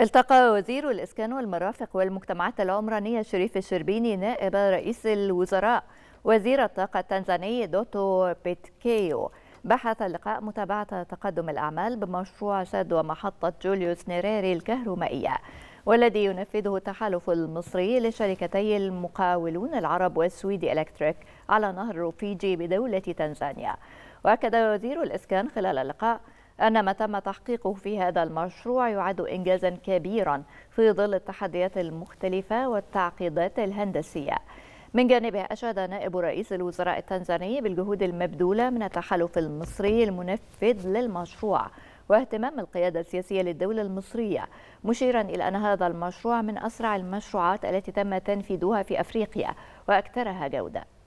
التقى وزير الإسكان والمرافق والمجتمعات العمرانية شريف الشربيني نائب رئيس الوزراء وزير الطاقة التنزاني دوتو بيتكيو بحث اللقاء متابعة تقدم الأعمال بمشروع سد ومحطة جوليوس نيريري الكهرومائية والذي ينفذه التحالف المصري لشركتي المقاولون العرب والسويدي إلكتريك على نهر فيجي بدولة تنزانيا وأكد وزير الإسكان خلال اللقاء أن ما تم تحقيقه في هذا المشروع يعد إنجازا كبيرا في ظل التحديات المختلفة والتعقيدات الهندسية من جانبه أشاد نائب رئيس الوزراء التنزاني بالجهود المبذولة من التحالف المصري المنفذ للمشروع واهتمام القيادة السياسية للدولة المصرية مشيرا إلى أن هذا المشروع من أسرع المشروعات التي تم تنفيذها في أفريقيا وأكثرها جودة